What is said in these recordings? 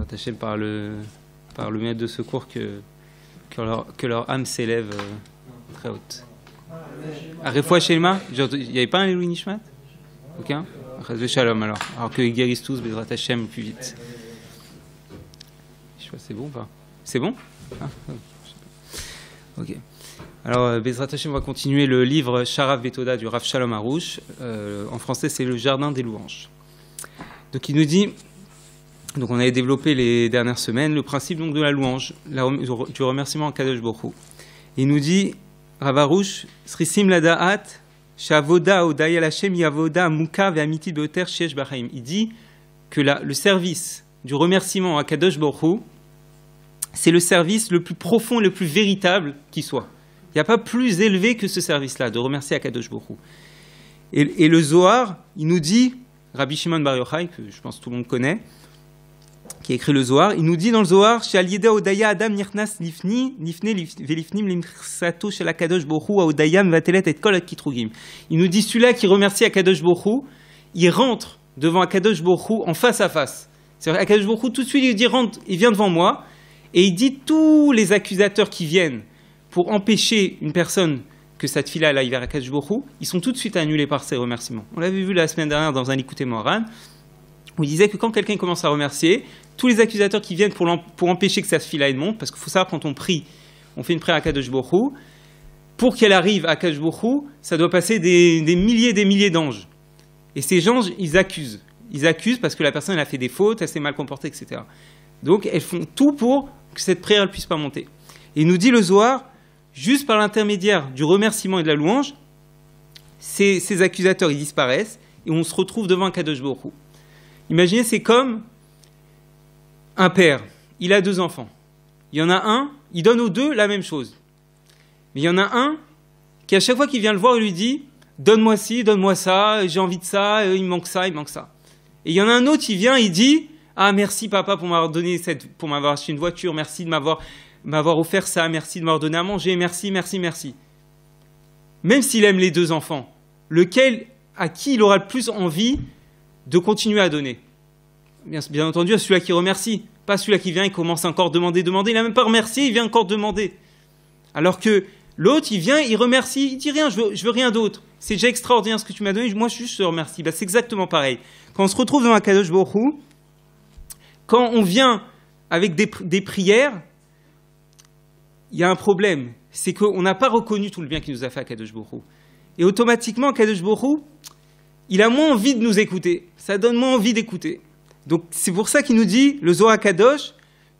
attaché par le, par le maître de secours que, que, leur, que leur âme s'élève euh, très haute. Arifwa Shelma Il n'y avait pas un Elohim Nishmat Aucun Shalom alors. Alors qu'ils guérissent tous, Bezrat Hashem, plus vite c'est bon C'est bon ah, oh, Ok. Alors, euh, Bezrat Hashem, va continuer le livre Sharaf VeToda du Rav Shalom Arouche. Euh, en français, c'est Le Jardin des Louanges. Donc, il nous dit donc, on avait développé les dernières semaines le principe donc, de la louange, du remerciement à Kadosh Bokhu. Il nous dit Rav Arouch, Srisim Ladaat, Shavoda Yavoda Muka Ve'amiti Shesh Bahaim. Il dit que le service du remerciement à Kadosh Boru c'est le service le plus profond et le plus véritable qui soit. Il n'y a pas plus élevé que ce service-là, de remercier Akadosh Bokhu. Et, et, le Zohar, il nous dit, Rabbi Shimon Bar Yochai, que je pense que tout le monde connaît, qui a écrit le Zohar, il nous dit dans le Zohar, Odaya Adam Nirnas Nifni, Velifnim et Kitrugim. Il nous dit, celui-là qui remercie Akadosh Bokhu, il rentre devant Akadosh Bokhu en face à face. C'est-à-dire, Akadosh Bokhu, tout de suite, il dit, rentre, il vient devant moi, et il dit tous les accusateurs qui viennent pour empêcher une personne que sa fille là, vers ils sont tout de suite annulés par ses remerciements. On l'avait vu la semaine dernière dans un écouté Moran, où il disait que quand quelqu'un commence à remercier, tous les accusateurs qui viennent pour, pour empêcher que sa aille de monde, parce qu'il faut savoir quand on prie, on fait une prière à Kadosh pour qu'elle arrive à Kadosh ça doit passer des, milliers et des milliers d'anges. Et ces anges, ils accusent. Ils accusent parce que la personne elle a fait des fautes, elle s'est mal comportée, etc. Donc elles font tout pour que cette prière ne puisse pas monter. Et nous dit le Zohar, juste par l'intermédiaire du remerciement et de la louange, ces, ces accusateurs ils disparaissent et on se retrouve devant un Kadosh Imaginez, c'est comme un père, il a deux enfants. Il y en a un, il donne aux deux la même chose. Mais il y en a un qui, à chaque fois qu'il vient le voir, il lui dit Donne-moi ci, donne-moi ça, j'ai envie de ça, euh, il manque ça, il manque ça. Et il y en a un autre qui vient, il dit ah, merci papa pour m'avoir donné cette, pour m'avoir acheté une voiture, merci de m'avoir, m'avoir offert ça, merci de m'avoir donné à manger, merci, merci, merci. Même s'il aime les deux enfants, lequel, à qui il aura le plus envie de continuer à donner bien, entendu, à celui-là qui remercie, pas celui-là qui vient et commence encore demander, demander. Il n'a même pas remercié, il vient encore demander. Alors que l'autre, il vient, il remercie, il dit rien, je veux, veux rien d'autre. C'est déjà extraordinaire ce que tu m'as donné, moi je juste te remercie. Bah, c'est exactement pareil. Quand on se retrouve dans un Kadosh beaucoup, quand on vient avec des, prières, il y a un problème. C'est qu'on n'a pas reconnu tout le bien qu'il nous a fait à Kadosh Borou. Et automatiquement, Kadosh Borou, il a moins envie de nous écouter. Ça donne moins envie d'écouter. Donc c'est pour ça qu'il nous dit, le Zohar Kadosh,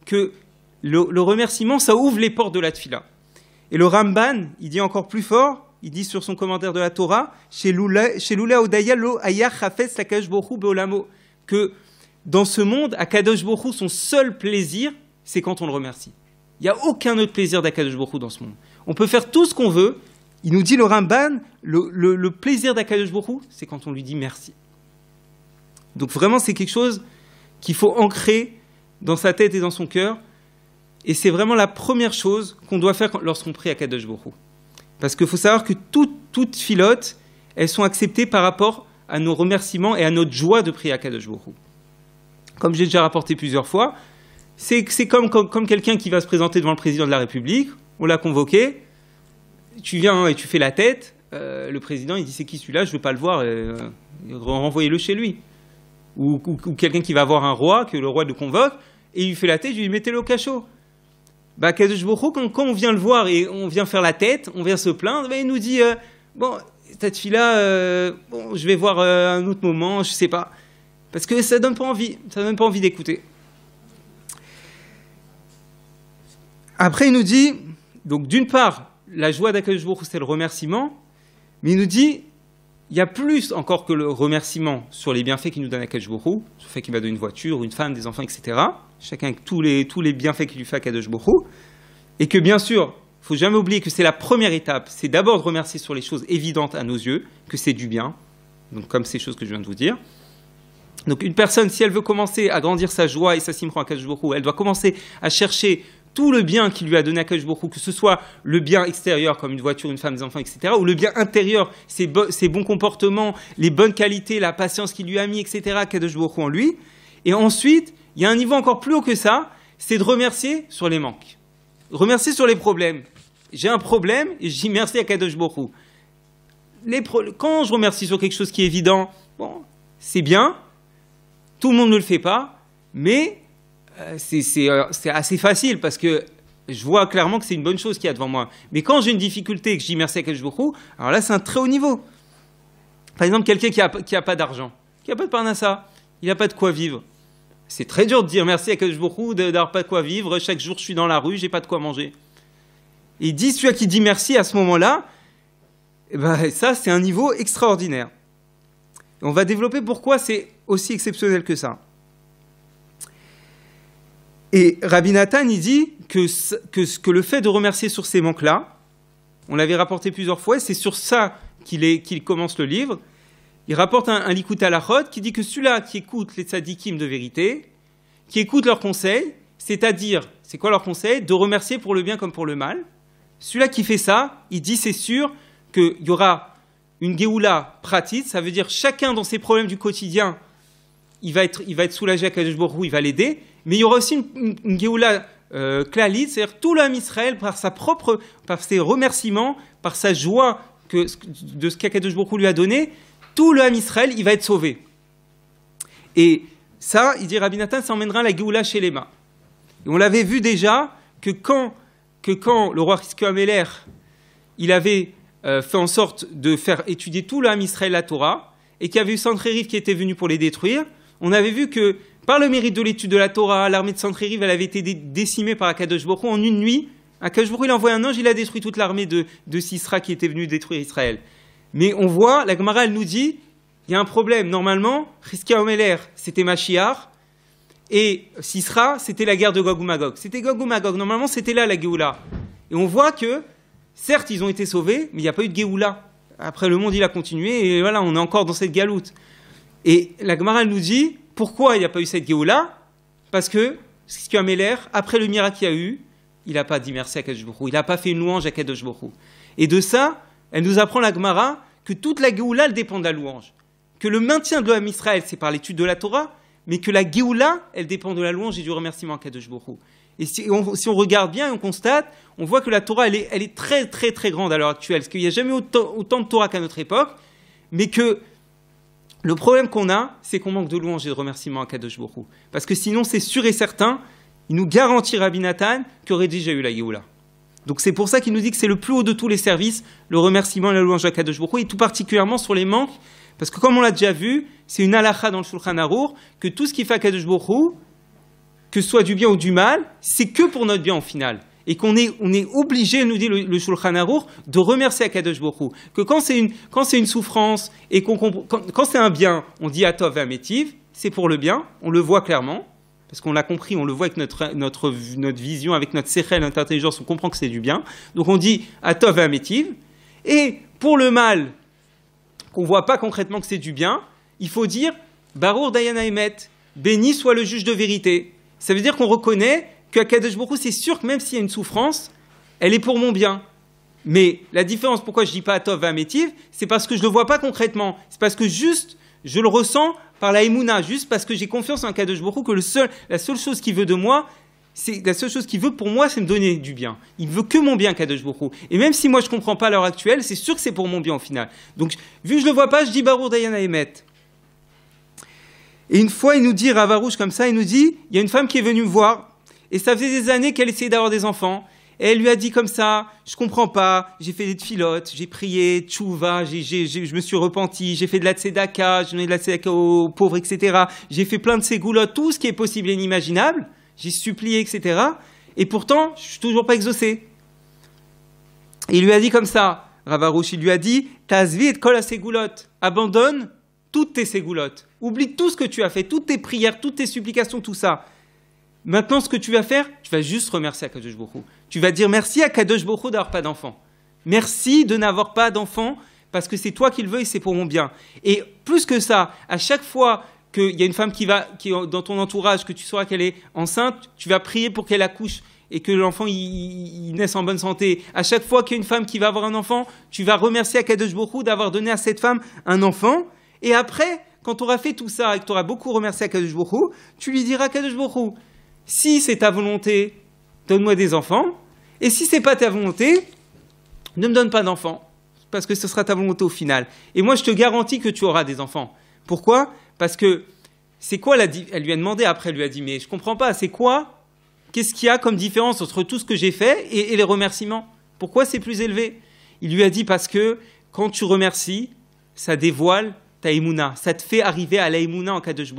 que le, remerciement, ça ouvre les portes de la tfila. Et le Ramban, il dit encore plus fort, il dit sur son commentaire de la Torah, chez Lula Odaya lo ayah la Kadosh Borou beolamo, que dans ce monde, kadosh Borou, son seul plaisir, c'est quand on le remercie. Il n'y a aucun autre plaisir d'Akadosh Borou dans ce monde. On peut faire tout ce qu'on veut. Il nous dit le Ramban, le, plaisir d'Akadosh Borou, c'est quand on lui dit merci. Donc vraiment, c'est quelque chose qu'il faut ancrer dans sa tête et dans son cœur. Et c'est vraiment la première chose qu'on doit faire lorsqu'on prie kadosh Borou. Parce qu'il faut savoir que toutes, filotes, elles sont acceptées par rapport à nos remerciements et à notre joie de prier kadosh Borou comme j'ai déjà rapporté plusieurs fois, c'est comme, quelqu'un qui va se présenter devant le président de la République, on l'a convoqué, tu viens et tu fais la tête, euh, le président il dit c'est qui celui-là, je ne veux pas le voir, euh, euh, renvoyez-le chez lui. Ou, quelqu'un qui va voir un roi, que le roi le convoque, et il lui fait la tête, je lui dis mettez-le au cachot. Bah, quand, quand on vient le voir et on vient faire la tête, on vient se plaindre, bah, il nous dit bon, cette fille-là, je vais voir un autre moment, je ne sais pas. Parce que ça donne pas envie, ça donne pas envie d'écouter. Après, il nous dit, donc d'une part, la joie d'accueil c'est le remerciement, mais il nous dit, il y a plus encore que le remerciement sur les bienfaits qu'il nous donne à sur le fait qu'il va donner une voiture, une femme, des enfants, etc. Chacun avec tous les, tous les bienfaits qu'il lui fait à Baruch et que bien sûr, il faut jamais oublier que c'est la première étape, c'est d'abord de remercier sur les choses évidentes à nos yeux, que c'est du bien, donc comme ces choses que je viens de vous dire, donc une personne, si elle veut commencer à grandir sa joie et sa simran à Kajbourou, elle doit commencer à chercher tout le bien qui lui a donné à que ce soit le bien extérieur comme une voiture, une femme, des enfants, etc., ou le bien intérieur, ses, bons comportements, les bonnes qualités, la patience qu'il lui a mis, etc., Kajbourou en lui. Et ensuite, il y a un niveau encore plus haut que ça, c'est de remercier sur les manques, remercier sur les problèmes. J'ai un problème, et je dis merci à Kadosh Borou. Quand je remercie sur quelque chose qui est évident, bon, c'est bien, tout le monde ne le fait pas, mais euh, euh, c'est assez facile parce que je vois clairement que c'est une bonne chose qu'il y a devant moi. Mais quand j'ai une difficulté et que je dis merci à je alors là, c'est un très haut niveau. Par exemple, quelqu'un qui n'a qui a pas d'argent, qui n'a pas de parnassa, il n'a pas de quoi vivre. C'est très dur de dire merci à Kadosh d'avoir pas de quoi vivre. Chaque jour, je suis dans la rue, j'ai pas de quoi manger. Et dis celui qui dit merci à ce moment-là, eh ben, ça, c'est un niveau extraordinaire. On va développer pourquoi c'est aussi exceptionnel que ça. Et Rabbi Nathan, il dit que, que, que le fait de remercier sur ces manques-là, on l'avait rapporté plusieurs fois, c'est sur ça qu'il commence le livre. Il rapporte un, un la roth qui dit que celui-là qui écoute les tzadikim de vérité, qui écoute leurs conseils, c'est-à-dire, c'est quoi leur conseil De remercier pour le bien comme pour le mal. Celui-là qui fait ça, il dit c'est sûr qu'il y aura une Géoula pratique, ça veut dire chacun dans ses problèmes du quotidien, il va être, il va être soulagé à Kadosh Borou, il va l'aider, mais il y aura aussi une, une Géoula euh, c'est-à-dire tout l'homme Israël par sa propre, par ses remerciements, par sa joie que, de ce qu'Akadosh Borou lui a donné, tout l'homme Israël, il va être sauvé. Et ça, il dit Rabbi Nathan, ça emmènera la Géoula chez les mains. Et on l'avait vu déjà que quand, que quand le roi Rizka il avait euh, fait en sorte de faire étudier tout l'âme Israël la Torah, et qu'il y avait eu Sancheriv qui était venu pour les détruire, on avait vu que par le mérite de l'étude de la Torah, l'armée de Sancheriv, elle avait été décimée par Akadosh Boko en une nuit. Akadosh Borou il envoie un ange, il a détruit toute l'armée de, de Sisra qui était venue détruire Israël. Mais on voit, la Gemara, elle nous dit, il y a un problème. Normalement, Chizkia Omeler, c'était Machiar, et Sisra, c'était la guerre de Gog ou Magog. C'était Gog ou Magog. Normalement, c'était là la Géoula. Et on voit que Certes, ils ont été sauvés, mais il n'y a pas eu de Géoula. Après, le monde, il a continué, et voilà, on est encore dans cette galoute. Et la Gemara nous dit pourquoi il n'y a pas eu cette Géoula Parce que ce après le miracle qu'il y a eu, il n'a pas dit merci à Kadosh il n'a pas fait une louange à Kadosh Et de ça, elle nous apprend la Gemara que toute la Géoula, elle dépend de la louange. Que le maintien de l'homme Israël, c'est par l'étude de la Torah, mais que la Géoula, elle dépend de la louange et du remerciement à Kadosh et si on, regarde bien on constate, on voit que la Torah, elle est, très, très, très grande à l'heure actuelle. Parce qu'il n'y a jamais autant, de Torah qu'à notre époque. Mais que le problème qu'on a, c'est qu'on manque de louanges et de remerciements à Kadosh Baruch Parce que sinon, c'est sûr et certain, il nous garantit Rabbi Nathan qu'aurait déjà eu la Géoula. Donc c'est pour ça qu'il nous dit que c'est le plus haut de tous les services, le remerciement et la louange à Kadosh Baruch et tout particulièrement sur les manques. Parce que comme on l'a déjà vu, c'est une halacha dans le Shulchan Arour que tout ce qui fait à Kadosh que ce soit du bien ou du mal, c'est que pour notre bien en final. Et qu'on est, on est obligé, nous dit le, Shulchan Arour, de remercier Akadosh Bokhu. Que quand c'est une, quand c'est une souffrance et qu'on, quand, c'est un bien, on dit atov c'est pour le bien, on le voit clairement, parce qu'on l'a compris, on le voit avec notre, notre, vision, avec notre séchel, notre intelligence, on comprend que c'est du bien. Donc on dit atov Et pour le mal, qu'on ne voit pas concrètement que c'est du bien, il faut dire Barour Dayan Emet, béni soit le juge de vérité. Ça veut dire qu'on reconnaît qu'Akadosh Baruch c'est sûr que même s'il y a une souffrance, elle est pour mon bien. Mais la différence, pourquoi je dis pas Tov Métiv, c'est parce que je le vois pas concrètement. C'est parce que juste, je le ressens par la Emouna, juste parce que j'ai confiance en Akadosh Baruch que le seul, la seule chose qu'il veut de moi, c'est la seule chose qu'il veut pour moi, c'est me donner du bien. Il veut que mon bien, Kadosh Baruch Et même si moi je comprends pas l'heure actuelle, c'est sûr que c'est pour mon bien au final. Donc, vu que je le vois pas, je dis Barou Dayana Emet. Et une fois, il nous dit, Ravarouche, comme ça, il nous dit, il y a une femme qui est venue me voir, et ça faisait des années qu'elle essayait d'avoir des enfants, et elle lui a dit comme ça, je comprends pas, j'ai fait des filottes, j'ai prié, tchouva, je me suis repenti, j'ai fait de la tzedaka, j'ai donné de la tzedaka aux pauvres, etc. J'ai fait plein de goulottes, tout ce qui est possible et inimaginable, j'ai supplié, etc. Et pourtant, je suis toujours pas exaucé. Et il lui a dit comme ça, Ravarouche, il lui a dit, à ces kol abandonne toutes tes goulottes. Oublie tout ce que tu as fait, toutes tes prières, toutes tes supplications, tout ça. Maintenant, ce que tu vas faire, tu vas juste remercier Kadosh Baruch Tu vas dire merci à Kadosh Baruch d'avoir pas d'enfant. Merci de n'avoir pas d'enfant parce que c'est toi qui le veux et c'est pour mon bien. Et plus que ça, à chaque fois qu'il y a une femme qui va qui dans ton entourage, que tu sauras qu'elle est enceinte, tu vas prier pour qu'elle accouche et que l'enfant il, naisse en bonne santé. À chaque fois qu'il y a une femme qui va avoir un enfant, tu vas remercier Kadosh Baruch d'avoir donné à cette femme un enfant. Et après, quand tu auras fait tout ça et que tu auras beaucoup remercié à Baruch tu lui diras Akadosh si c'est ta volonté, donne-moi des enfants, et si c'est pas ta volonté, ne me donne pas d'enfants, parce que ce sera ta volonté au final. Et moi, je te garantis que tu auras des enfants. Pourquoi Parce que c'est quoi la Elle lui a demandé après, elle lui a dit, mais je comprends pas, c'est quoi Qu'est-ce qu'il y a comme différence entre tout ce que j'ai fait et les remerciements Pourquoi c'est plus élevé Il lui a dit parce que quand tu remercies, ça dévoile ta Ça te fait arriver à laïmouna en Kadosh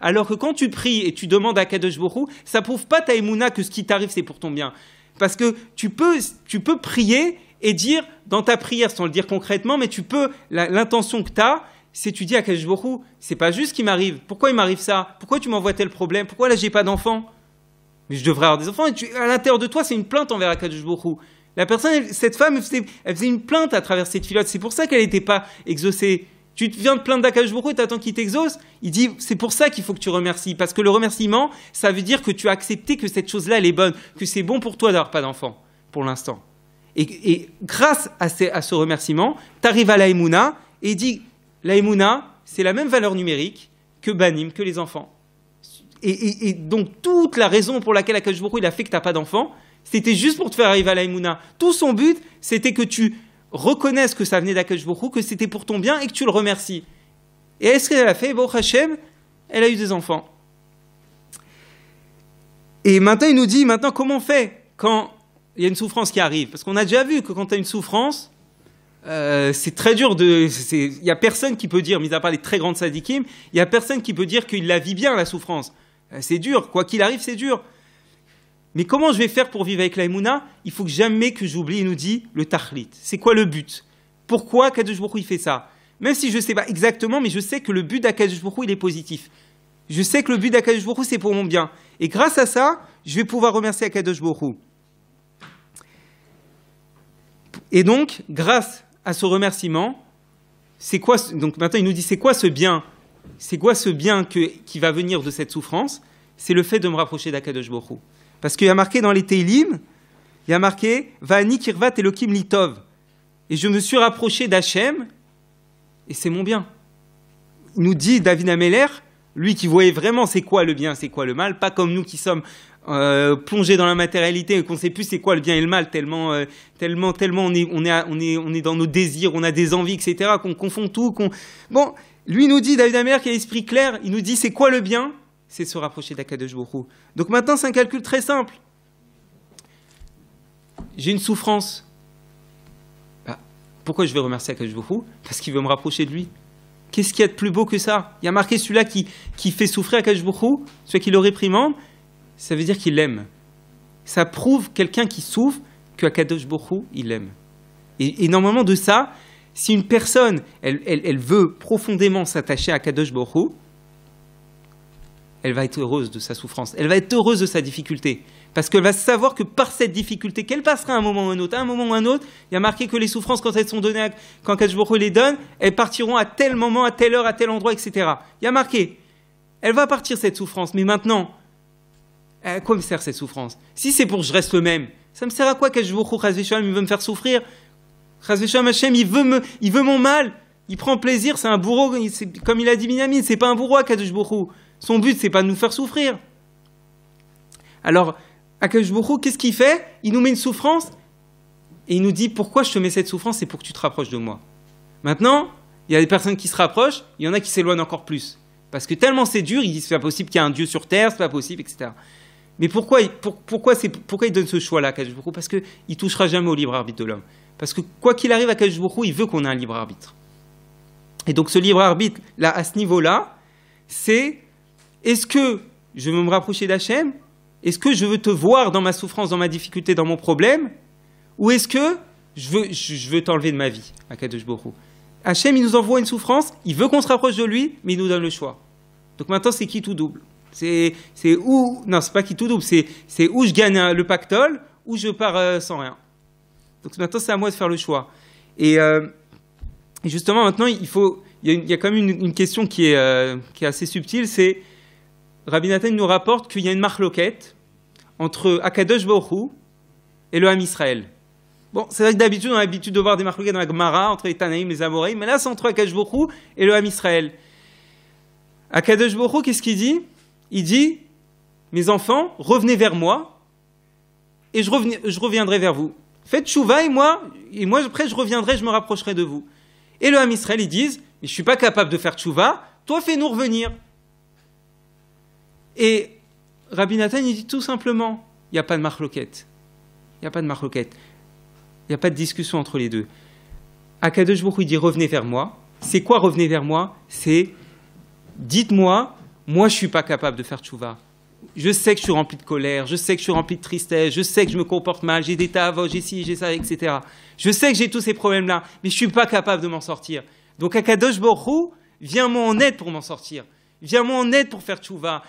Alors que quand tu pries et tu demandes à Kadosh ça ça prouve pas ta que ce qui t'arrive c'est pour ton bien. Parce que tu peux, tu peux prier et dire dans ta prière, sans le dire concrètement, mais tu peux, l'intention que tu as, c'est tu dis à Kadosh ce c'est pas juste ce qui m'arrive. Pourquoi il m'arrive ça Pourquoi tu m'envoies tel problème Pourquoi là j'ai pas d'enfant Mais je devrais avoir des enfants. à l'intérieur de toi, c'est une plainte envers Kadosh La personne, cette femme, elle faisait, une plainte à travers cette filote. C'est pour ça qu'elle n'était pas exaucée. Tu viens de plaindre d'Akashbourou et t'attends qu'il t'exauce Il dit, c'est pour ça qu'il faut que tu remercies. Parce que le remerciement, ça veut dire que tu as accepté que cette chose-là, elle est bonne, que c'est bon pour toi d'avoir pas d'enfant, pour l'instant. Et, grâce à, ce remerciement, tu arrives à l'aïmouna et dit l'aïmouna, c'est la même valeur numérique que Banim, que les enfants. Et, donc toute la raison pour laquelle Akashbourou, il a fait que tu pas d'enfant, c'était juste pour te faire arriver à l'aïmouna. Tout son but, c'était que tu reconnaissent que ça venait d'Akash que c'était pour ton bien et que tu le remercies. Et est-ce qu'elle a fait au Hachem, elle a eu des enfants. Et maintenant, il nous dit, maintenant, comment on fait quand il y a une souffrance qui arrive Parce qu'on a déjà vu que quand tu as une souffrance, euh, c'est très dur de. Il n'y a personne qui peut dire, mis à part les très grandes sadikim, il n'y a personne qui peut dire qu'il la vit bien, la souffrance. Euh, c'est dur, quoi qu'il arrive, c'est dur. Mais comment je vais faire pour vivre avec la Il faut que jamais que j'oublie, il nous dit, le Tahlit. C'est quoi le but Pourquoi Kadosh il fait ça Même si je ne sais pas exactement, mais je sais que le but d'Akadosh Baruch il est positif. Je sais que le but d'Akadosh c'est pour mon bien. Et grâce à ça, je vais pouvoir remercier Akadosh Et donc, grâce à ce remerciement, c'est quoi Donc maintenant, il nous dit, c'est quoi ce bien C'est quoi ce bien que, qui va venir de cette souffrance C'est le fait de me rapprocher d'Akadosh parce qu'il y a marqué dans les Teilim, il y a marqué Vani Kirvat Elokim Litov. Et je me suis rapproché d'Hachem, et c'est mon bien. nous dit David Ameller, lui qui voyait vraiment c'est quoi le bien, c'est quoi le mal, pas comme nous qui sommes euh, plongés dans la matérialité et qu'on ne sait plus c'est quoi le bien et le mal, tellement, euh, tellement, tellement on est, dans nos désirs, on a des envies, etc., qu'on confond tout. Bon, lui nous dit, David Ameller qui a l'esprit clair, il nous dit c'est quoi le bien c'est se rapprocher d'Akadosh Bourou. Donc maintenant, c'est un calcul très simple. J'ai une souffrance. Bah, pourquoi je vais remercier Akadosh Bourou Parce qu'il veut me rapprocher de lui. Qu'est-ce qu'il y a de plus beau que ça Il y a marqué celui-là qui, fait souffrir Akadosh Bourou, celui qui le réprimande, ça veut dire qu'il l'aime. Ça prouve quelqu'un qui souffre que Akadosh il l'aime. Et, normalement, de ça, si une personne, elle, veut profondément s'attacher à Akadosh Bourou, elle va être heureuse de sa souffrance, elle va être heureuse de sa difficulté, parce qu'elle va savoir que par cette difficulté qu'elle passera à un moment ou un autre, un moment ou un autre, il y a marqué que les souffrances, quand elles sont données, quand Kajboro les donne, elles partiront à tel moment, à telle heure, à tel endroit, etc. Il y a marqué, elle va partir cette souffrance, mais maintenant, à quoi me sert cette souffrance Si c'est pour que je reste le même, ça me sert à quoi que Shalom, il veut me faire souffrir il veut, il veut mon mal il prend plaisir, c'est un bourreau, comme il a dit Minamine, c'est pas un bourreau à son but, c'est pas de nous faire souffrir. Alors, Akashbourou, qu'est-ce qu'il fait Il nous met une souffrance et il nous dit pourquoi je te mets cette souffrance, c'est pour que tu te rapproches de moi. Maintenant, il y a des personnes qui se rapprochent, il y en a qui s'éloignent encore plus. Parce que tellement c'est dur, il Ce c'est pas possible qu'il y ait un Dieu sur terre, c'est pas possible, etc. Mais pourquoi, pourquoi, pourquoi il donne ce choix-là à Parce qu'il ne touchera jamais au libre arbitre de l'homme. Parce que quoi qu'il arrive à il veut qu'on ait un libre arbitre. Et donc ce libre arbitre, là, à ce niveau-là, c'est est-ce que je veux me rapprocher d'Hachem Est-ce que je veux te voir dans ma souffrance, dans ma difficulté, dans mon problème Ou est-ce que je veux, je, veux t'enlever de ma vie, Akadosh Borou Hachem, il nous envoie une souffrance, il veut qu'on se rapproche de lui, mais il nous donne le choix. Donc maintenant, c'est qui tout double C'est où Non, c'est pas qui tout double, c'est où je gagne le pactole, ou je pars euh, sans rien. Donc maintenant, c'est à moi de faire le choix. Et euh, justement, maintenant, il faut, il y, a, quand même une, question qui est, euh, qui est assez subtile, c'est Rabbi Nathan nous rapporte qu'il y a une marloquette entre Akadosh Baruch et le Ham Israël. Bon, c'est vrai que d'habitude, on a l'habitude de voir des marloquettes dans la Gemara, entre les Tanaïm et les Amoreïm, mais là, c'est entre Akadosh Baruch et le Ham Israël. Akadosh Baruch qu'est-ce qu'il dit Il dit Mes enfants, revenez vers moi, et je, reviendrai vers vous. Faites chouva, et moi, et moi, après, je reviendrai, je me rapprocherai de vous. Et le Ham Israël, ils disent Mais je ne suis pas capable de faire chouva, toi, fais-nous revenir. Et Rabbi Nathan, il dit tout simplement, il n'y a pas de marloquette. Il n'y a pas de marloquette. Il n'y a pas de discussion entre les deux. Akadosh Baruch il dit revenez vers moi. C'est quoi revenez vers moi C'est dites-moi, moi je suis pas capable de faire tchouva. Je sais que je suis rempli de colère, je sais que je suis rempli de tristesse, je sais que je me comporte mal, j'ai des tavos, j'ai ci, j'ai ça, etc. Je sais que j'ai tous ces problèmes-là, mais je ne suis pas capable de m'en sortir. Donc Akadosh Baruch viens moi en aide pour m'en sortir. Viens-moi en aide pour faire tchouva.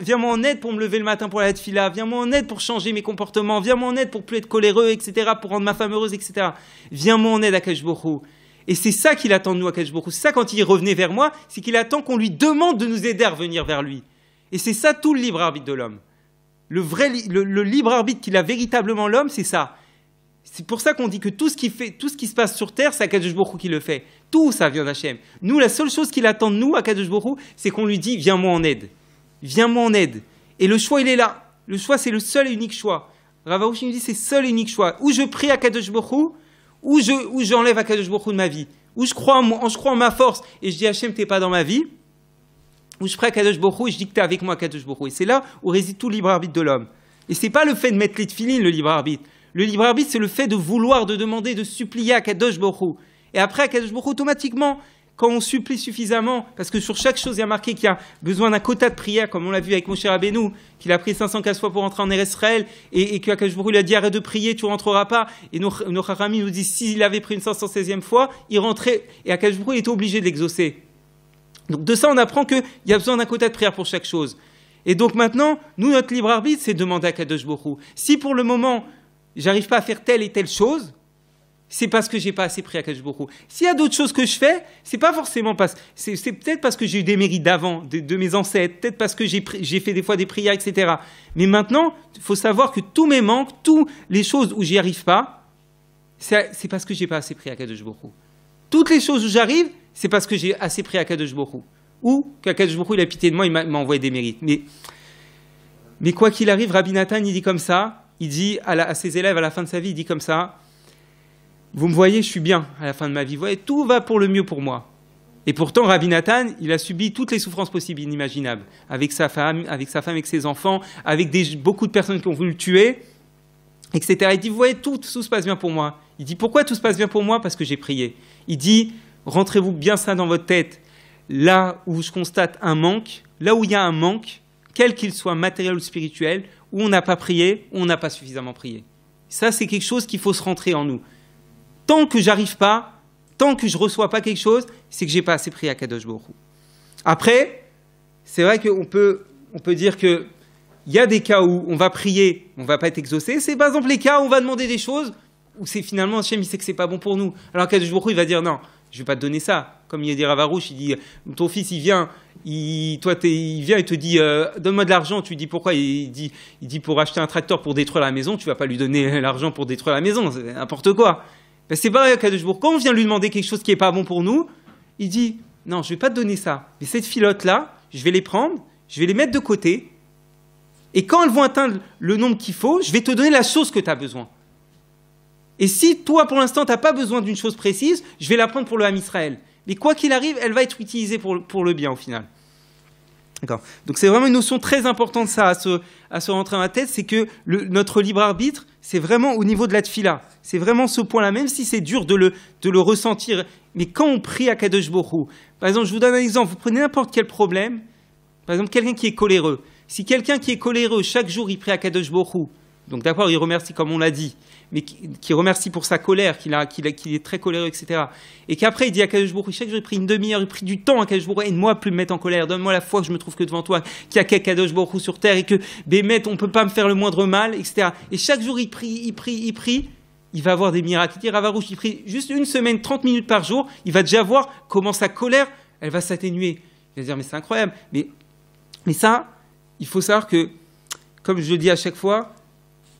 Viens-moi en aide pour me lever le matin pour la fila. Viens-moi en aide pour changer mes comportements. Viens-moi en aide pour plus être coléreux, etc. Pour rendre ma femme heureuse, etc. Viens-moi en aide à Kajbohu. Et c'est ça qu'il attend de nous à Kajbohu. C'est ça quand il revenait vers moi, c'est qu'il attend qu'on lui demande de nous aider à revenir vers lui. Et c'est ça tout le libre arbitre de l'homme. le libre arbitre qu'il a véritablement l'homme, c'est ça c'est pour ça qu'on dit que tout ce qui fait, tout ce qui se passe sur terre, c'est Akadosh Baruch qui le fait. Tout ça vient d'Hachem. Nous, la seule chose qu'il attend de nous, Akadosh Baruch c'est qu'on lui dit viens-moi en aide, viens-moi en aide. Et le choix, il est là. Le choix, c'est le seul et unique choix. Ravaouchi nous dit c'est seul et unique choix. Ou je prie Akadosh Baruch ou je, ou j'enlève Akadosh Baruch de ma vie, ou je crois en, je crois ma force et je dis Hachem, t'es pas dans ma vie, ou je prie Akadosh Baruch et je dis que t'es avec moi Akadosh Baruch Et c'est là où réside tout libre arbitre de l'homme. Et c'est pas le fait de mettre les filines, le libre arbitre. Le libre arbitre, c'est le fait de vouloir, de demander, de supplier à Kadosh Borou. Et après, à Kadosh automatiquement, quand on supplie suffisamment, parce que sur chaque chose, il y a marqué qu'il y a besoin d'un quota de prière, comme on l'a vu avec mon cher Rabbeinu, qu'il a pris 515 fois pour entrer en Israël, et, et Borou lui a dit arrête de prier, tu rentreras pas. Et nos, nos nous dit s'il avait pris une 516e fois, il rentrait, et à il était obligé de l'exaucer. Donc de ça, on apprend qu'il y a besoin d'un quota de prière pour chaque chose. Et donc maintenant, nous, notre libre arbitre, c'est demander à Kadosh Borou. Si pour le moment, j'arrive pas à faire telle et telle chose, c'est parce que j'ai pas assez pris à Kajbourou. S'il y a d'autres choses que je fais, c'est pas forcément parce. C'est, peut-être parce que j'ai eu des mérites d'avant, de, mes ancêtres, peut-être parce que j'ai, j'ai fait des fois des prières, etc. Mais maintenant, il faut savoir que tous mes manques, toutes les choses où j'y arrive pas, c'est, parce que j'ai pas assez pris à Kajbourou. Toutes les choses où j'arrive, c'est parce que j'ai assez pris à Kajbourou. Ou qu'Akadjbourou, il a pitié de moi, il m'a, envoyé des mérites. Mais, mais quoi qu'il arrive, Rabbi Nathan, il dit comme ça il dit à, ses élèves à la fin de sa vie, il dit comme ça, vous me voyez, je suis bien à la fin de ma vie, vous voyez, tout va pour le mieux pour moi. Et pourtant, Rabbi Nathan, il a subi toutes les souffrances possibles, inimaginables, avec sa femme, avec sa femme, avec ses enfants, avec beaucoup de personnes qui ont voulu le tuer, etc. Il dit, vous voyez, tout, tout se passe bien pour moi. Il dit, pourquoi tout se passe bien pour moi Parce que j'ai prié. Il dit, rentrez-vous bien ça dans votre tête. Là où je constate un manque, là où il y a un manque, quel qu'il soit matériel ou spirituel, où on n'a pas prié, où on n'a pas suffisamment prié. Ça, c'est quelque chose qu'il faut se rentrer en nous. Tant que j'arrive pas, tant que je reçois pas quelque chose, c'est que j'ai pas assez prié à Kadosh Borou. Après, c'est vrai qu'on peut, on peut dire que il y a des cas où on va prier, on va pas être exaucé. C'est par exemple les cas où on va demander des choses où c'est finalement Hachem, il sait que c'est pas bon pour nous. Alors Kadosh Borou, il va dire non, je vais pas te donner ça. Comme il dit Ravarouche, il dit Ton fils, il vient, il, toi, il vient et te dit euh, Donne-moi de l'argent. Tu dis pourquoi il dit, il dit Pour acheter un tracteur pour détruire la maison, tu vas pas lui donner l'argent pour détruire la maison, c'est n'importe quoi. Ben, c'est pareil à Quand on vient lui demander quelque chose qui n'est pas bon pour nous, il dit Non, je vais pas te donner ça. Mais cette filotte là je vais les prendre, je vais les mettre de côté. Et quand elles vont atteindre le nombre qu'il faut, je vais te donner la chose que tu as besoin. Et si toi, pour l'instant, tu n'as pas besoin d'une chose précise, je vais la prendre pour le Ham Israël mais quoi qu'il arrive, elle va être utilisée pour, pour le bien au final. D'accord. Donc c'est vraiment une notion très importante ça à se, à se rentrer dans la tête, c'est que notre libre arbitre, c'est vraiment au niveau de la tfila. C'est vraiment ce point-là, même si c'est dur de le, de le ressentir. Mais quand on prie à Kadosh Borou, par exemple, je vous donne un exemple, vous prenez n'importe quel problème, par exemple quelqu'un qui est coléreux. Si quelqu'un qui est coléreux, chaque jour, il prie à Kadosh Borou, donc d'abord, il remercie comme on l'a dit, mais qui, remercie pour sa colère, qu'il est très coléreux, etc. Et qu'après, il dit à Kadosh Kadeshbourg, chaque jour, il pris une demi-heure, il pris du temps à je aide-moi plus me mettre en colère, donne-moi la foi que je me trouve que devant toi, qu'il y a Kadeshbourg sur terre, et que Bémet, on ne peut pas me faire le moindre mal, etc. Et chaque jour, il prie, il prie, il prie, il va avoir des miracles. Il dit, Ravarouche, il prie juste une semaine, 30 minutes par jour, il va déjà voir comment sa colère, elle va s'atténuer. Il va dire, mais c'est incroyable. Mais, mais ça, il faut savoir que, comme je le dis à chaque fois,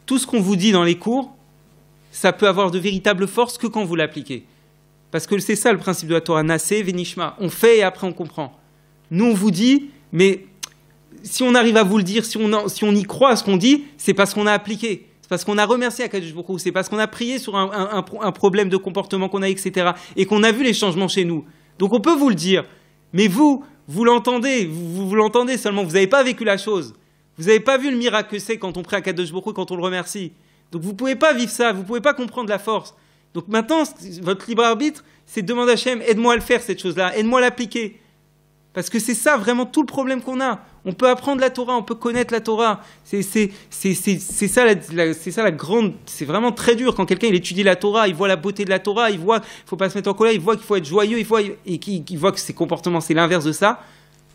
tout ce qu'on vous dit dans les cours, ça peut avoir de véritables forces que quand vous l'appliquez. Parce que c'est ça le principe de la Torah, Nassé, Venishma. On fait et après on comprend. Nous, on vous dit, mais si on arrive à vous le dire, si on, si on y croit à ce qu'on dit, c'est parce qu'on a appliqué. C'est parce qu'on a remercié Akadosh beaucoup c'est parce qu'on a prié sur un, problème de comportement qu'on a, etc. Et qu'on a vu les changements chez nous. Donc on peut vous le dire, mais vous, vous l'entendez, vous l'entendez seulement, vous n'avez pas vécu la chose. Vous n'avez pas vu le miracle que c'est quand on prie à Kadosh Baruch quand on le remercie. Donc vous ne pouvez pas vivre ça, vous ne pouvez pas comprendre la force. Donc maintenant, votre libre arbitre, c'est de demander à Hachem, aide-moi à le faire cette chose-là, aide-moi à l'appliquer. Parce que c'est ça vraiment tout le problème qu'on a. On peut apprendre la Torah, on peut connaître la Torah. C'est ça, la, ça la grande. C'est vraiment très dur quand quelqu'un il étudie la Torah, il voit la beauté de la Torah, il voit qu'il faut pas se mettre en colère, il voit qu'il faut être joyeux, il voit, et qui voit que ses comportements c'est l'inverse de ça.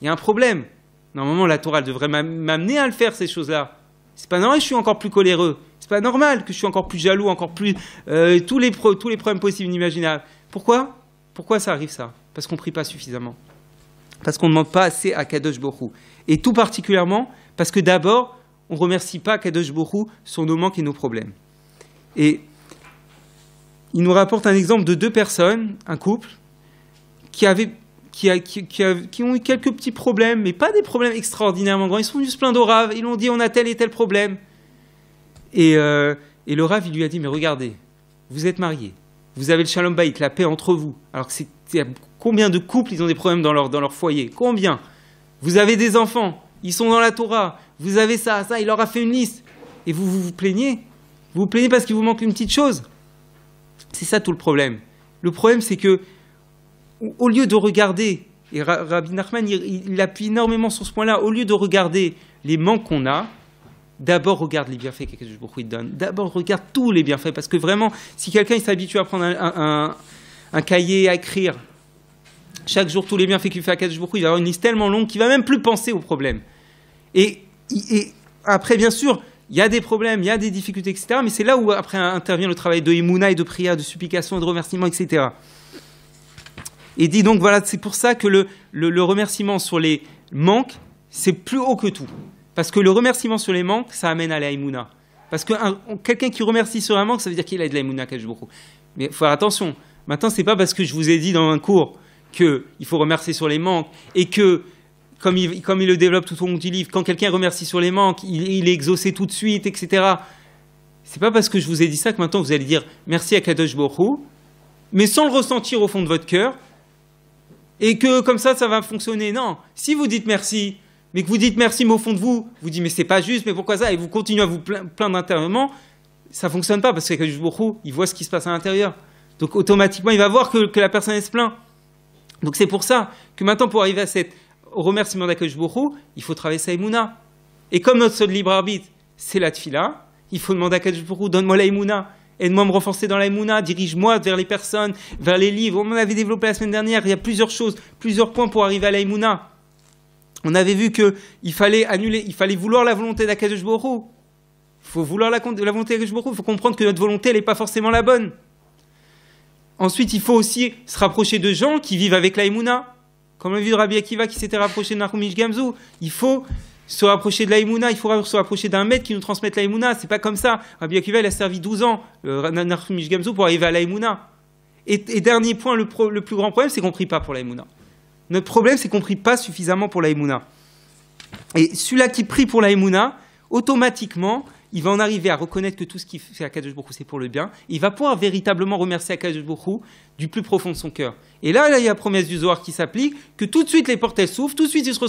Il y a un problème. Normalement, la Torah devrait m'amener à le faire, ces choses-là. C'est pas normal que je suis encore plus coléreux. C'est pas normal que je suis encore plus jaloux, encore plus. Euh, tous, les tous les problèmes possibles, inimaginables. Pourquoi Pourquoi ça arrive ça Parce qu'on ne prie pas suffisamment. Parce qu'on ne demande pas assez à Kadosh Borou. Et tout particulièrement parce que d'abord, on ne remercie pas Kadosh Borou sur nos manques et nos problèmes. Et il nous rapporte un exemple de deux personnes, un couple, qui avaient qui, a, qui, ont eu quelques petits problèmes, mais pas des problèmes extraordinairement grands. Ils sont venus se plaindre ils l'ont dit on a tel et tel problème. Et, euh, et le Rav, il lui a dit mais regardez, vous êtes mariés, vous avez le shalom bayit, la paix entre vous. Alors que combien de couples ils ont des problèmes dans leur, dans leur foyer Combien Vous avez des enfants, ils sont dans la Torah, vous avez ça, ça, il leur a fait une liste. Et vous vous, vous plaignez Vous vous plaignez parce qu'il vous manque une petite chose C'est ça tout le problème. Le problème, c'est que au lieu de regarder, et Rabbi Nachman, il, appuie énormément sur ce point-là, au lieu de regarder les manques qu'on a, d'abord regarde les bienfaits que donne. D'abord regarde tous les bienfaits, parce que vraiment, si quelqu'un s'habitue à prendre un, cahier à écrire chaque jour tous les bienfaits qu'il fait à Kadosh il va avoir une liste tellement longue qu'il va même plus penser aux problèmes. Et, après, bien sûr, il y a des problèmes, il y a des difficultés, etc. Mais c'est là où après intervient le travail de Emouna et de prière, de supplication et de remerciement, etc. Et dit donc, voilà, c'est pour ça que le, le, le remerciement sur les manques, c'est plus haut que tout. Parce que le remerciement sur les manques, ça amène à l'aïmouna. Parce que quelqu'un qui remercie sur un manque, ça veut dire qu'il a de l'aïmouna Mais il faut faire attention. Maintenant, c'est pas parce que je vous ai dit dans un cours qu'il faut remercier sur les manques et que, comme il, comme il le développe tout au long du livre, quand quelqu'un remercie sur les manques, il, est exaucé tout de suite, etc. C'est pas parce que je vous ai dit ça que maintenant vous allez dire merci à Kadosh Borou, mais sans le ressentir au fond de votre cœur, et que comme ça, ça va fonctionner. Non, si vous dites merci, mais que vous dites merci, mais au fond de vous, vous dites mais c'est pas juste, mais pourquoi ça Et vous continuez à vous plaindre intérieurement, ça fonctionne pas parce que beaucoup, il voit ce qui se passe à l'intérieur. Donc automatiquement, il va voir que, la personne est se plaint. Donc c'est pour ça que maintenant, pour arriver à cette remerciement à il faut travailler Saïmouna. Et comme notre seul libre arbitre, c'est la tfila, il faut demander à Kadosh donne-moi la Aide-moi à me renforcer dans l'aïmouna. dirige-moi vers les personnes, vers les livres. On avait développé la semaine dernière, il y a plusieurs choses, plusieurs points pour arriver à l'aïmouna. On avait vu qu'il fallait annuler, il fallait vouloir la volonté d'Akadosh Borou. Il faut vouloir la, la volonté d'Akadosh Borou, il faut comprendre que notre volonté, elle n'est pas forcément la bonne. Ensuite, il faut aussi se rapprocher de gens qui vivent avec l'aïmouna. Comme le vu de Rabbi Akiva qui s'était rapproché de Narumish Gamzou. Il faut se rapprocher de l'aïmouna, il faudra se rapprocher d'un maître qui nous transmette l'aïmouna. C'est pas comme ça. Rabbi Akiva, il a servi 12 ans, Narfumish euh, Gamzo, pour arriver à l'aïmouna. Et, et, dernier point, le, le plus grand problème, c'est qu'on ne prie pas pour l'aïmouna. Notre problème, c'est qu'on ne prie pas suffisamment pour l'aïmouna. Et celui-là qui prie pour l'aïmouna, automatiquement, il va en arriver à reconnaître que tout ce qu'il fait à Kadosh c'est pour le bien. Il va pouvoir véritablement remercier Kadosh Baruch du plus profond de son cœur. Et là, il y a la promesse du Zohar qui s'applique, que tout de suite les portes elles s'ouvrent, tout de suite il se,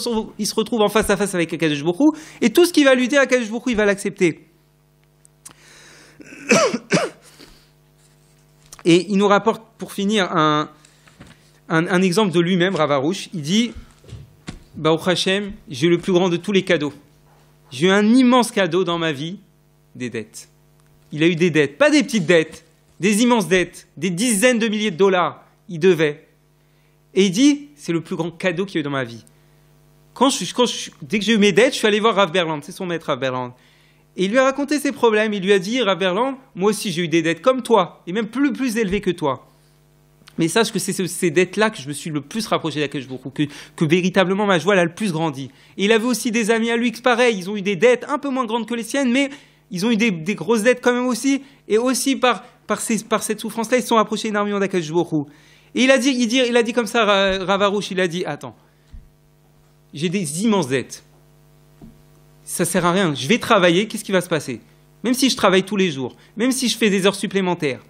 retrouve, en face à face avec Kadosh Baruch et tout ce qu'il va lui dire Kadosh Baruch il va l'accepter. Et il nous rapporte pour finir un, exemple de lui-même, Ravarouche. Il dit Baruch Hashem, j'ai le plus grand de tous les cadeaux. J'ai eu un immense cadeau dans ma vie, des dettes. Il a eu des dettes, pas des petites dettes, des immenses dettes, des dizaines de milliers de dollars. Il devait. Et il dit, c'est le plus grand cadeau qu'il y eu dans ma vie. Quand je, quand dès que j'ai eu mes dettes, je suis allé voir Rav Berland, c'est son maître Rav Berland. Et il lui a raconté ses problèmes. Il lui a dit, Rav Berland, moi aussi j'ai eu des dettes comme toi, et même plus, élevées que toi. Mais sache que c'est ces dettes-là que je me suis le plus rapproché de la que, que véritablement ma joie l'a le plus grandi. Et il avait aussi des amis à lui, pareil, ils ont eu des dettes un peu moins grandes que les siennes, mais ils ont eu des, grosses dettes quand même aussi, et aussi par, par, par cette souffrance-là, ils se sont approchés énormément d'Akash Et il a, dit, il, il a dit comme ça, Ravarouche, il a dit, attends, j'ai des immenses dettes. Ça sert à rien. Je vais travailler, qu'est-ce qui va se passer Même si je travaille tous les jours, même si je fais des heures supplémentaires,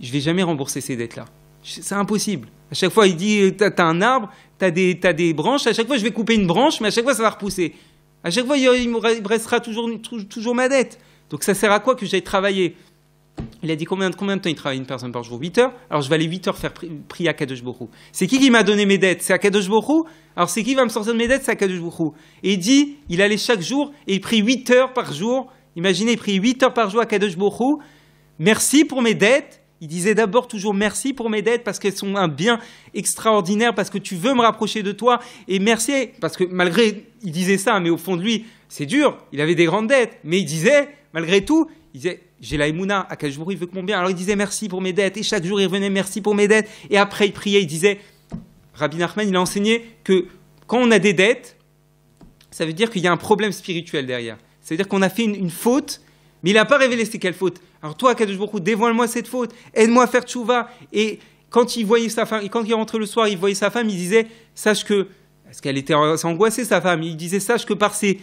je vais jamais rembourser ces dettes-là. C'est impossible. À chaque fois, il dit, t'as as un arbre, t'as des, as des branches, à chaque fois, je vais couper une branche, mais à chaque fois, ça va repousser. À chaque fois, il me restera toujours, toujours ma dette. Donc ça sert à quoi que j'aille travailler il a dit combien, combien de temps il travaille une personne par jour 8 heures. Alors je vais aller 8 heures faire prier à Kadosh C'est qui qui m'a donné mes dettes C'est à Borou. Alors c'est qui va me sortir de mes dettes C'est Akadosh Et il dit, il allait chaque jour et il prie 8 heures par jour. Imaginez, il prie 8 heures par jour à Kadosh Merci pour mes dettes. Il disait d'abord toujours merci pour mes dettes parce qu'elles sont un bien extraordinaire, parce que tu veux me rapprocher de toi. Et merci, parce que malgré, il disait ça, mais au fond de lui, c'est dur, il avait des grandes dettes. Mais il disait, malgré tout, il disait, j'ai la Emouna, à quel jour il veut que mon bien. Alors il disait merci pour mes dettes, et chaque jour il revenait merci pour mes dettes. Et après il priait, il disait, Rabbi Nachman, il a enseigné que quand on a des dettes, ça veut dire qu'il y a un problème spirituel derrière. Ça veut dire qu'on a fait une, faute, mais il n'a pas révélé c'est quelle faute. Alors toi, Kadosh dévoile-moi cette faute, aide-moi à faire tchouva. Et quand il voyait sa femme, quand il rentrait le soir, il voyait sa femme, il disait, sache que, parce qu'elle était angoissée, sa femme, il disait, sache que par ses,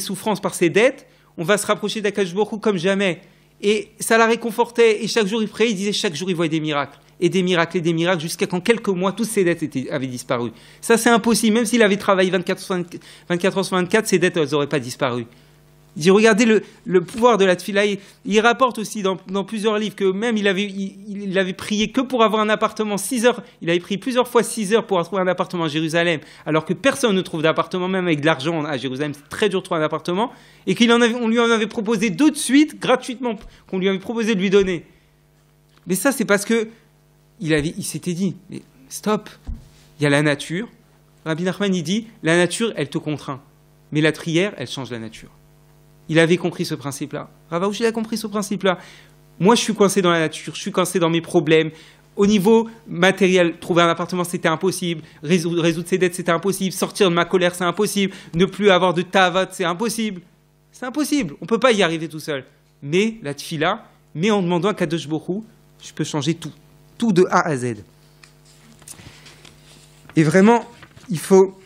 souffrances, par ses dettes, on va se rapprocher d'Akadosh Baruch comme jamais. Et ça la réconfortait. Et chaque jour, il priait, il disait, chaque jour, il voyait des miracles. Et des miracles, et des miracles, jusqu'à quand quelques mois, toutes ses dettes avaient disparu. Ça, c'est impossible. Même s'il avait travaillé 24 heures sur 24, ses dettes, elles n'auraient pas disparu. Il dit, regardez le, pouvoir de la tfilaï. Il, rapporte aussi dans, plusieurs livres que même il avait, prié que pour avoir un appartement 6 heures. Il avait prié plusieurs fois 6 heures pour trouver un appartement à Jérusalem, alors que personne ne trouve d'appartement, même avec de l'argent à Jérusalem. C'est très dur de trouver un appartement. Et qu'on lui en avait proposé deux de suite, gratuitement, qu'on lui avait proposé de lui donner. Mais ça, c'est parce que il, s'était dit, mais stop, il y a la nature. Rabbi Nachman, il dit, la nature, elle te contraint. Mais la prière, elle change la nature il avait compris ce principe-là. Ravaouch, il a compris ce principe-là. Moi, je suis coincé dans la nature, je suis coincé dans mes problèmes. Au niveau matériel, trouver un appartement, c'était impossible. Résoudre, ses dettes, c'était impossible. Sortir de ma colère, c'est impossible. Ne plus avoir de tavat, c'est impossible. C'est impossible. On ne peut pas y arriver tout seul. Mais la tfila, mais en demandant à Kadosh je peux changer tout. Tout de A à Z. Et vraiment, il faut,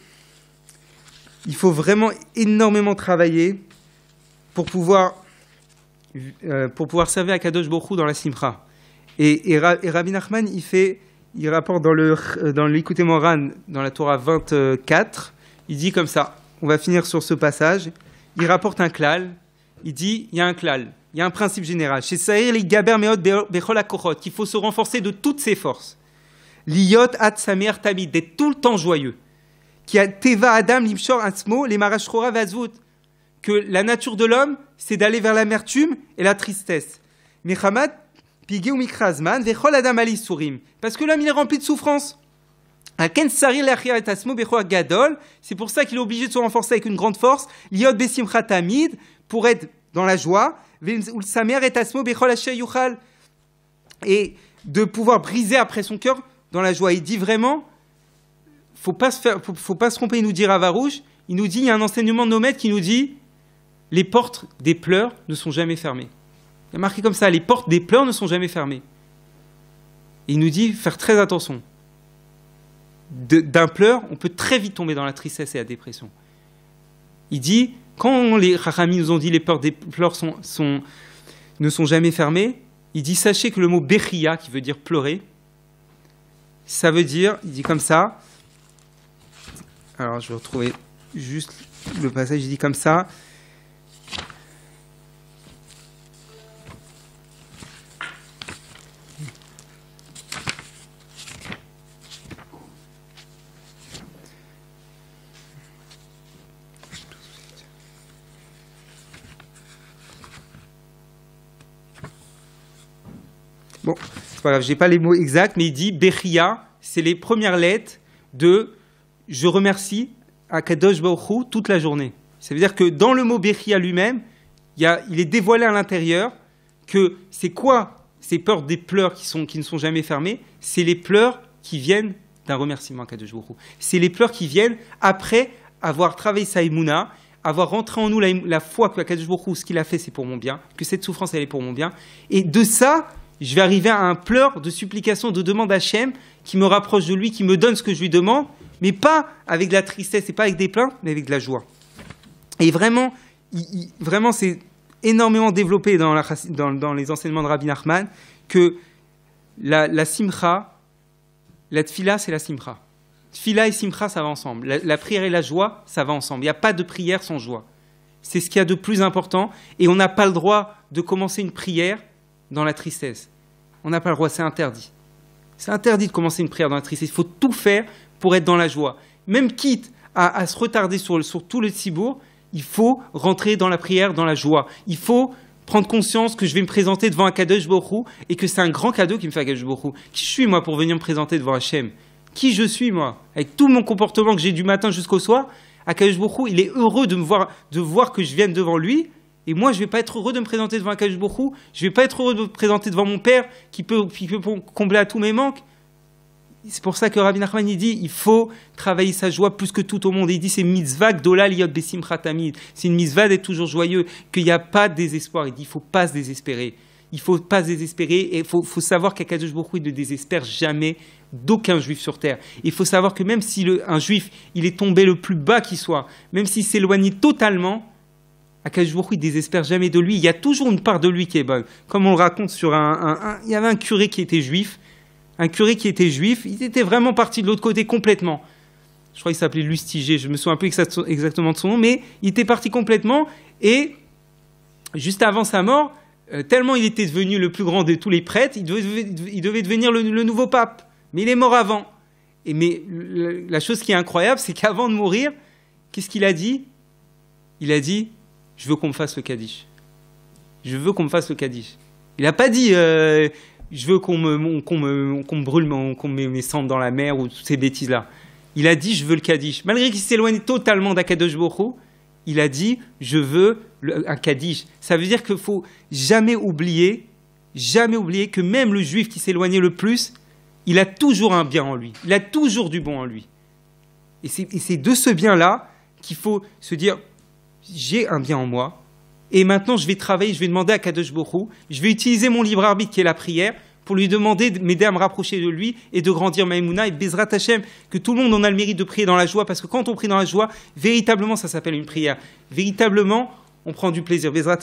il faut vraiment énormément travailler pour pouvoir, euh, pour pouvoir servir à Kadosh beaucoup dans la Simcha. Et, et, Rabbi Nachman, il, fait, il rapporte dans le dans Moran, dans la Torah 24, il dit comme ça, on va finir sur ce passage, il rapporte un klal, il dit, il y a un klal, il y a un principe général, chez ça il gaber meot bechol qu'il faut se renforcer de toutes ses forces. Liot at samir tamid, d'être tout le temps joyeux. Qui a teva adam limshor asmo, les marashrora vazvut que la nature de l'homme, c'est d'aller vers l'amertume et la tristesse. Parce que l'homme, il est rempli de souffrance. C'est pour ça qu'il est obligé de se renforcer avec une grande force, pour être dans la joie, et de pouvoir briser après son cœur dans la joie. Il dit vraiment, faut pas faut, pas se tromper, il nous dit Ravarouche, il nous dit, il y a un enseignement de nos maîtres qui nous dit, les portes des pleurs ne sont jamais fermées. Il a marqué comme ça, les portes des pleurs ne sont jamais fermées. il nous dit, faire très attention. D'un pleur, on peut très vite tomber dans la tristesse et la dépression. Il dit, quand les rachamis nous ont dit les portes des pleurs ne sont jamais fermées, il dit, sachez que le mot Beria, qui veut dire pleurer, ça veut dire, il dit comme ça, alors je vais retrouver juste le passage, il dit comme ça, pas grave, j'ai pas les mots exacts, mais il dit Bechia, c'est les premières lettres de je remercie Akadosh Baruch toute la journée. Ça veut dire que dans le mot Bechia lui-même, il, est dévoilé à l'intérieur que c'est quoi ces peurs des pleurs qui, sont, qui ne sont jamais fermées C'est les pleurs qui viennent d'un remerciement à Kadosh C'est les pleurs qui viennent après avoir travaillé sa avoir rentré en nous la, foi que Kadosh ce qu'il a fait, c'est pour mon bien, que cette souffrance, elle est pour mon bien. Et de ça, je vais arriver à un pleur de supplication, de demande à Hachem, qui me rapproche de lui, qui me donne ce que je lui demande, mais pas avec de la tristesse et pas avec des plaintes, mais avec de la joie. Et vraiment, vraiment c'est énormément développé dans, dans, les enseignements de Rabbi Nachman que la, la simcha, la tfila, c'est la simcha. Tfila et simcha, ça va ensemble. la prière et la joie, ça va ensemble. Il n'y a pas de prière sans joie. C'est ce qu'il y a de plus important. Et on n'a pas le droit de commencer une prière dans la tristesse. On n'a pas le droit, c'est interdit. C'est interdit de commencer une prière dans la tristesse. Il faut tout faire pour être dans la joie. Même quitte à, se retarder sur, tout le tibour, il faut rentrer dans la prière, dans la joie. Il faut prendre conscience que je vais me présenter devant un et que c'est un grand cadeau qui me fait un Qui suis, moi, pour venir me présenter devant Hachem Qui je suis, moi Avec tout mon comportement que j'ai du matin jusqu'au soir, Akadosh Hu, il est heureux de me voir, de voir que je vienne devant lui et moi, je ne vais pas être heureux de me présenter devant Akadosh Baruch Je vais pas être heureux de me présenter devant mon père qui peut, qui peut combler à tous mes manques. C'est pour ça que Rabbi Nachman il dit il faut travailler sa joie plus que tout au monde. Il dit c'est mitzvah Liot Bessim besim C'est une mitzvah d'être toujours joyeux, qu'il n'y a pas de désespoir. Il dit il ne faut pas se désespérer. Il ne faut pas se désespérer et il faut, faut, savoir qu'Akadosh il ne désespère jamais d'aucun juif sur terre. Il faut savoir que même si un juif il est tombé le plus bas qu'il soit, même s'il s'éloigne totalement, jour il désespère jamais de lui. Il y a toujours une part de lui qui est bonne. Comme on le raconte sur un, Il y avait un curé qui était juif. Un curé qui était juif. Il était vraiment parti de l'autre côté complètement. Je crois qu'il s'appelait Lustiger. Je me souviens plus exactement de son nom. Mais il était parti complètement. Et juste avant sa mort, euh, tellement il était devenu le plus grand de tous les prêtres, il devait, il devait devenir le, le nouveau pape. Mais il est mort avant. Et mais la chose qui est incroyable, c'est qu'avant de mourir, qu'est-ce qu'il a dit Il a dit je veux qu'on me fasse le Kaddish. Je veux qu'on me fasse le Kaddish. Il n'a pas dit euh, je veux qu'on me, qu'on me, me, brûle, qu'on me mes cendres dans la mer ou toutes ces bêtises-là. Il a dit je veux le Kaddish. Malgré qu'il s'éloigne totalement d'Akadosh Boko, il a dit je veux un Kaddish. Ça veut dire qu'il faut jamais oublier, jamais oublier que même le juif qui s'éloignait le plus, il a toujours un bien en lui. Il a toujours du bon en lui. Et c'est de ce bien-là qu'il faut se dire j'ai un bien en moi, et maintenant je vais travailler, je vais demander à Kadosh Borou, je vais utiliser mon libre arbitre qui est la prière pour lui demander de m'aider à me rapprocher de lui et de grandir Maïmouna et Bezrat que tout le monde en a le mérite de prier dans la joie, parce que quand on prie dans la joie, véritablement ça s'appelle une prière. Véritablement, on prend du plaisir. Bezrat